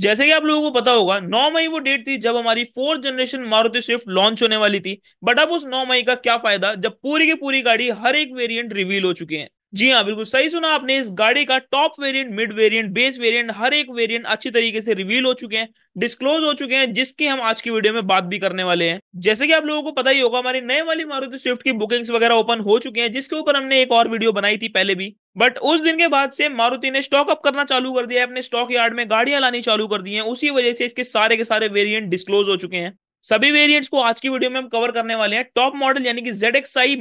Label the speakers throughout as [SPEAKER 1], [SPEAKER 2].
[SPEAKER 1] जैसे कि आप लोगों को पता होगा नौ मई वो डेट थी जब हमारी fourth generation Maruti Swift launch होने वाली थी बट अब उस नौ मई का क्या फायदा जब पूरी की पूरी गाड़ी हर एक वेरिएंट रिवील हो चुके हैं जी हाँ बिल्कुल सही सुना आपने इस गाड़ी का top variant mid variant base variant हर एक वेरिएंट अच्छी तरीके से रिवील हो चुके हैं डिस्क्लोज हो चुके हैं जिसकी हम आज की वीडियो में बात भी करने वाले हैं जैसे कि आप लोगों को पता ही होगा हमारी नए वाली मारुति स्विफ्ट की बुकिंग्स वगैरह ओपन हो चुके हैं जिसके ऊपर हमने एक और वीडियो बनाई थी पहले भी बट उस दिन के बाद से मारुति ने स्टॉक अप करना चालू कर दिया है अपने स्टॉक यार्ड में गाड़ियां लानी चालू कर दी है उसी वजह से इसके सारे के सारे वेरियंट डिस्कलोज हो चुके हैं सभी वेरिएंट्स को आज की वीडियो में हम कवर करने वाले हैं टॉप मॉडल यानी कि जेड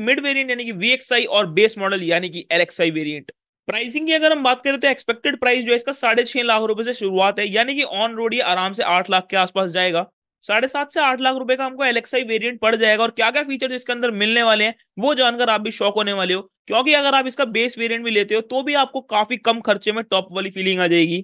[SPEAKER 1] मिड वेरियंट यानी कि वी और बेस मॉडल यानी कि एल वेरियंट प्राइसिंग की अगर हम बात करें तो एक्सपेक्टेड प्राइस जो है इसका साढ़े छह लाख रुपए से शुरुआत है यानी कि ऑन रोड ये आराम से आठ लाख के आसपास जाएगा साढ़े सात से आठ लाख रुपए का हमको एलेक्साई वेरिएंट पड़ जाएगा और क्या क्या फीचर्स इसके अंदर मिलने वाले हैं वो जानकर आप भी शॉक होने वाले हो क्योंकि अगर आप इसका बेस वेरिएंट भी लेते हो तो भी आपको काफी कम खर्चे में टॉप वाली फीलिंग आ जाएगी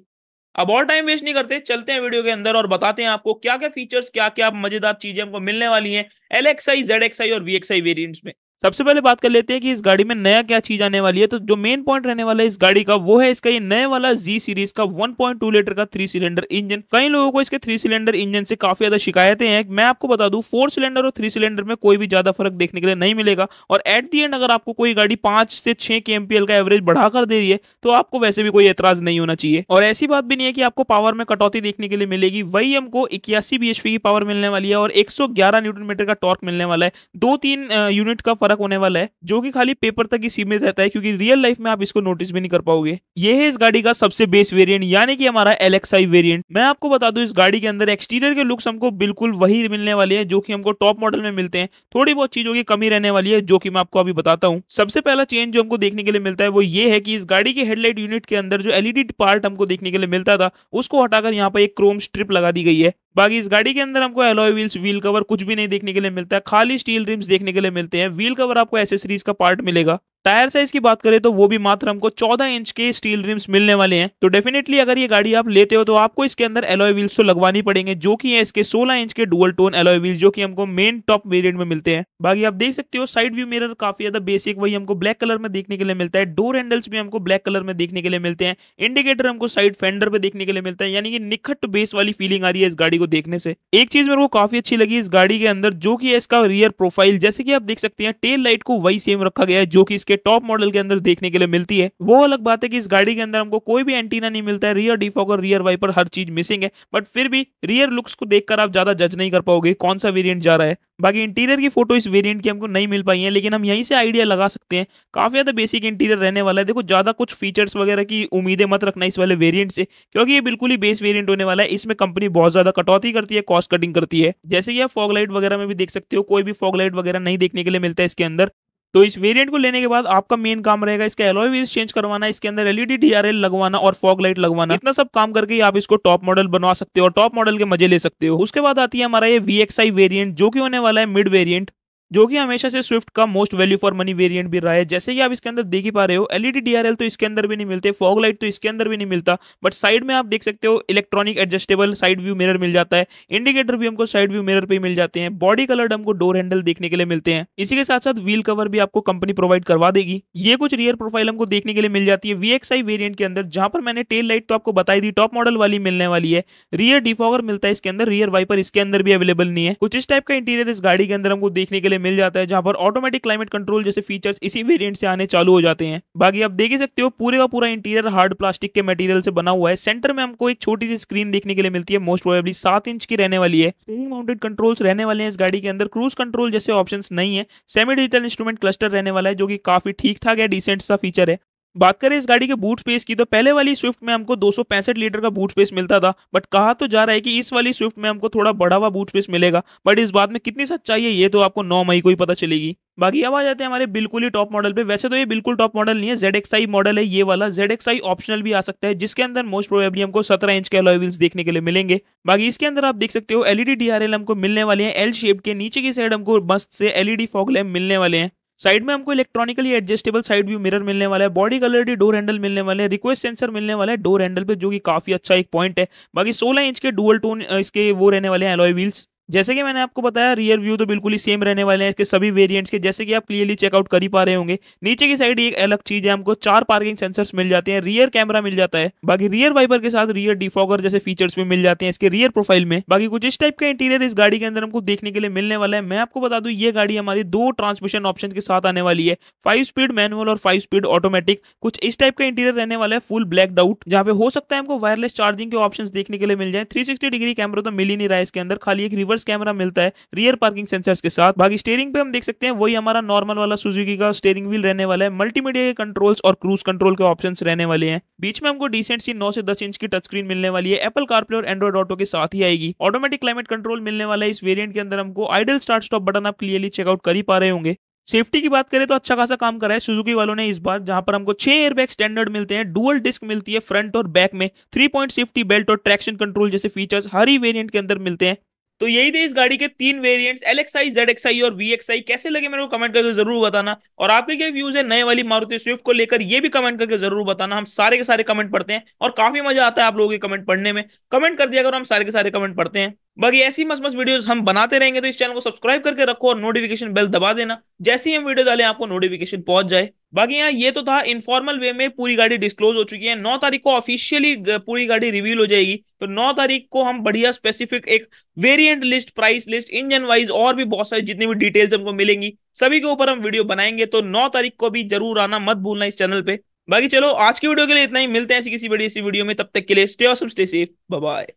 [SPEAKER 1] अब और टाइम वेस्ट नहीं करते चलते हैं वीडियो के अंदर और बताते हैं आपको क्या क्या फीचर्स क्या क्या मजेदार चीजें हमको मिलने वाली हैं L X I Z X I और वी एक्स आई वेरियंट्स में सबसे पहले बात कर लेते हैं कि इस गाड़ी में नया क्या चीज आने वाली है तो जो मेन पॉइंट रहने वाला है इस गाड़ी का वो है इसका ये नए वाला जी सीरीज का 1.2 लीटर का थ्री सिलेंडर इंजन कई लोगों को इसके थ्री सिलेंडर इंजन से काफी ज्यादा शिकायतें हैं मैं आपको बता दू फोर सिलेंडर और थ्री सिलेंडर में कोई भी ज्यादा फर्क देखने के लिए नहीं मिलेगा और एट दी एंड अगर आपको कोई गाड़ी पांच से छह के एमपीएल का एवरेज बढ़ाकर दे रही है तो आपको वैसे भी कोई एतराज नहीं होना चाहिए और ऐसी बात भी नहीं है कि आपको पावर में कटौती देखने के लिए मिलेगी वही हमको इक्यासी बी की पावर मिलने वाली है और एक न्यूटन मीटर का टॉर्क मिलने वाला है दो तीन यूनिट का फर्क फर्क होने वाला है जो कि खाली पेपर तक ही सीमित रहता है क्योंकि रियल लाइफ में आप इसको नोटिस भी नहीं कर पाओगे ये है इस गाड़ी का सबसे बेस वेरियंट यानी कि हमारा एलेक्साई वेरियंट मैं आपको बता दू इस गाड़ी के अंदर एक्सटीरियर के लुक्स हमको बिल्कुल वही मिलने वाले हैं जो की हमको टॉप मॉडल में मिलते हैं थोड़ी बहुत चीजों की कमी रहने वाली है जो की मैं आपको अभी बताता हूँ सबसे पहला चेंज जो हमको देखने के लिए मिलता है वो ये है कि इस गाड़ी के हेडलाइट यूनिट के अंदर जो एलईडी पार्ट e हमको देखने के लिए मिलता था उसको हटाकर यहाँ पर एक क्रोम स्ट्रिप लगा दी गई है बाकी इस गाड़ी के अंदर हमको एलॉय व्हील्स व्हील कवर कुछ भी नहीं देखने के लिए मिलता है खाली स्टील रिम्स देखने के लिए मिलते हैं व्हील कवर आपको एसेसरीज का पार्ट मिलेगा टायर साइज की बात करें तो वो भी मात्र हमको 14 इंच के स्टील रिम्स मिलने वाले हैं तो डेफिनेटली अगर ये गाड़ी आप लेते हो तो आपको इसके अंदर एलॉय व्हील्स तो लगवानी पड़ेंगे जो कि है इसके 16 इंच के डुअल टोन एलॉय व्हील्स जो कि हमको मेन टॉप वेरिएंट में मिलते हैं बाकी आप देख सकते हो साइड व्यू मिरर काफी ज्यादा बेसिक वही हमको ब्लैक कलर में देखने के लिए मिलता है डोर हैंडल्स भी हमको ब्लैक कलर में देखने के लिए मिलते हैं इंडिकेटर हमको साइड फेंडर पर देखने के लिए मिलता है यानी कि निखट बेस वाली फीलिंग आ रही है इस गाड़ी को देखने से एक चीज मेरे को काफी अच्छी लगी इस गाड़ी के अंदर जो की इसका रियर प्रोफाइल जैसे की आप देख सकते हैं टेल लाइट को वही सेम रखा गया है जो की इसके के टॉप मॉडल के अंदर देखने के लिए मिलती है वो अलग बात है कि इस गाड़ी के अंदर हमको कोई भी एंटीना नहीं मिलता है रियर डिफॉगर रियर वाइपर हर चीज मिसिंग है बट फिर भी रियर लुक्स को देखकर आप ज्यादा जज नहीं कर पाओगे कौन सा वेरियंट जा रहा है बाकी इंटीरियर की फोटो इस वेरिएंट की हमको नहीं मिल पाई है लेकिन हम यहीं से आइडिया लगा सकते हैं काफ़ी ज़्यादा बेसिक इंटीरियर रहने वाला है देखो ज़्यादा कुछ फीचर्स वगैरह की उम्मीदें मत रखना इस वाले वेरिएंट से क्योंकि ये बिल्कुल ही बेस वेरिएंट होने वाला है इसमें कंपनी बहुत ज़्यादा कटौती करती है कॉस्ट कटिंग करती है जैसे कि आप फॉगलाइट वगैरह में भी देख सकते हो कोई भी फॉगलाइट वगैरह नहीं देखने के लिए मिलता है इसके अंदर तो इस वेरिएंट को लेने के बाद आपका मेन काम रहेगा इसका एलॉय व्हील्स चेंज करवाना इसके अंदर एलईडी डीआरएल लगवाना और फॉग लाइट लगवाना इतना सब काम करके आप इसको टॉप मॉडल बनवा सकते हो और टॉप मॉडल के मजे ले सकते हो उसके बाद आती है हमारा ये वीएक्सआई वेरिएंट जो कि होने वाला है मिड वेरिएंट जो कि हमेशा से स्विफ्ट का most value for money variant भी रहा है जैसे कि आप इसके अंदर देख ही पा रहे हो एलईडी डीआरएल e तो इसके अंदर भी नहीं मिलते फॉग लाइट तो इसके अंदर भी नहीं मिलता बट साइड में आप देख सकते हो electronic adjustable side view mirror मिल जाता है इंडिकेटर भी हमको साइड व्यू मिरर पर मिल जाते हैं बॉडी कलर हमको डोर हैंडल देखने के लिए मिलते हैं इसी के साथ साथ व्हील कवर भी आपको कंपनी प्रोवाइड करवा देगी ये कुछ रियर प्रोफाइल हमको देखने के लिए मिल जाती है वीएक्सआई वेरियंट के अंदर जहां पर मैंने टेल लाइट तो आपको बताई दी टॉप मॉडल वाली मिलने वाली है रियर डिफॉगर मिलता है इसके अंदर रियर वाइपर इसके अंदर भी अवेलेबल नहीं है कुछ इस टाइप का इंटीरियर इस गाड़ी के अंदर हमको देखने के लिए मिल जाता है जहां पर ऑटोमेटिक क्लाइमेट कंट्रोल जैसे फीचर्स इसी वेरियंट से आने चालू हो जाते हैं बाकी आप देख सकते हो पूरे का पूरा इंटीरियर हार्ड प्लास्टिक के मटेरियल से बना हुआ है सेंटर में हमको एक छोटी सी स्क्रीन देखने के लिए मिलती है मोस्ट प्रोबेबली सात इंच की रहने वाली है माउंटेड कंट्रोल्स रहने वाले हैं इस गाड़ी के अंदर क्रूज कंट्रोल जैसे ऑप्शन नहीं है सेमी डिजिटल इंस्ट्रूमेंट क्लस्टर रहने वाला है जो कि काफी ठीक ठाक है डिसेंट सा फीचर है बात करें इस गाड़ी के बूट स्पेस की तो पहले वाली स्विफ्ट में हमको दो लीटर का बूट स्पेस मिलता था बट कहा तो जा रहा है कि इस वाली स्विफ्ट में हमको थोड़ा बड़ा हुआ बूट स्पेस मिलेगा बट इस बात में कितनी सच्चाई है ये तो आपको नौ मई को ही पता चलेगी बाकी अब आ जाते हैं हमारे बिल्कुल ही टॉप मॉडल पे वैसे तो ये बिल्कुल टॉप मॉडल नहीं है जेड एक्सआई मॉडल है ये वाला जेड एक्सआई ऑप्शनल भी आ सकता है जिसके अंदर मोस्ट प्रोबेबली हमको सत्रह इंच के अलॉयल्स देखने के लिए मिलेंगे बाकी इसके अंदर आप देख सकते हो एलईडी डीआरएल e हमको मिलने वाले हैं एल शेप के नीचे की साइड हमको मस्त से एलईडी फॉग लैम्प मिलने वाले हैं साइड में हमको electronically adjustable side view mirror मिलने वाला है बॉडी कलर डोर हैंडल मिलने वाले हैं रिक्वेस्ट सेंसर मिलने वाला है डोर हैंडल पे जो कि काफी अच्छा एक पॉइंट है बाकी सोलह इंच के डुअल टोन इसके वो रहने वाले हैं एलॉय व्हील्स जैसे कि मैंने आपको बताया रियर व्यू तो बिल्कुल ही सेम रहने वाले हैं इसके सभी वेरिएंट्स के जैसे कि आप क्लियरली चेकआउट कर ही पा रहे होंगे नीचे की साइड एक अलग चीज है हमको चार पार्किंग सेंसर्स मिल जाते हैं रियर कैमरा मिल जाता है बाकी रियर वाइपर के साथ रियर डिफॉगर जैसे फीचर्स भी मिल जाते हैं इसके रियर प्रोफाइल में बाकी कुछ इस टाइप का इंटीरियर इस गाड़ी के अंदर हमको देखने के लिए मिलने वाला है मैं आपको बता दू ये गाड़ी हमारी दो ट्रांसमिशन ऑप्शन के साथ आने वाली है फाइव स्पीड मैनुअल और फाइव स्पीड ऑटोमेटिक कुछ इस टाइप का इंटीरियर रहने वाला है फुल ब्लैक डाउट जहाँ पे हो सकता है हमको वायरलेस चार्जिंग के ऑप्शन देखने के लिए मिल जाए थ्री डिग्री कैमरा तो मिल ही नहीं रहा है इसके अंदर खाली एक रिवर रिवर्स कैमरा मिलता है रियर पार्किंग सेंसर्स के साथ बाकी स्टेयरिंग पे हम देख सकते हैं वही हमारा नॉर्मल वाला सुजुकी का स्टेयरिंग व्हील रहने वाला है मल्टीमीडिया के कंट्रोल्स और क्रूज कंट्रोल के ऑप्शन रहने वाले हैं बीच में हमको डिसेंट सी नौ से दस इंच की टच स्क्रीन मिलने वाली है एपल कारप्ले और एंड्रॉइड ऑटो के साथ ही आएगी ऑटोमेटिक क्लाइमेट कंट्रोल मिलने वाला है इस वेरियंट के अंदर हमको आइडल स्टार्ट स्टॉप बटन आप क्लियरली चेकआउट कर ही पा रहे होंगे सेफ्टी की बात करें तो अच्छा खासा काम करा है सुजुकी वालों ने इस बार जहां पर हमको छह एयरबैग स्टैंडर्ड मिलते हैं डुअल डिस्क मिलती है फ्रंट और बैक में थ्री पॉइंट सेफ्टी बेल्ट और ट्रैक्शन कंट्रोल जैसे फीचर्स हर ही वेरिएंट के अंदर मिलते हैं तो यही थे इस गाड़ी के तीन variants L X I Z X I और वी एक्स आई कैसे लगे मेरे को कमेंट करके जरूर बताना और आपके क्या व्यूज है नए वाली मारुति स्विफ्ट को लेकर ये भी कमेंट करके जरूर बताना हम सारे के सारे कमेंट पढ़ते हैं और काफी मजा आता है आप लोगों के कमेंट पढ़ने में कमेंट कर दिया अगर हम सारे के सारे कमेंट पढ़ते हैं बाकी ऐसी मस्त मस्त वीडियोस हम बनाते रहेंगे तो इस चैनल को सब्सक्राइब करके रखो और नोटिफिकेशन बेल दबा देना जैसे ही हम वीडियो डालें आपको नोटिफिकेशन पहुंच जाए बाकी यहाँ ये तो था इनफॉर्मल वे में पूरी गाड़ी डिस्क्लोज हो चुकी है नौ तारीख को ऑफिशियली पूरी गाड़ी रिवील हो जाएगी तो नौ तारीख को हम बढ़िया स्पेसिफिक एक variant list price list engine wise और भी बहुत सारी जितनी भी डिटेल्स हमको मिलेंगी सभी के ऊपर हम वीडियो बनाएंगे तो नौ तारीख को भी जरूर आना मत भूलना इस चैनल पर बाकी चलो आज की वीडियो के लिए इतना ही मिलते हैं ऐसी किसी बड़ी ऐसी वीडियो में तब तक के लिए स्टे सब स्टे सेफ बाय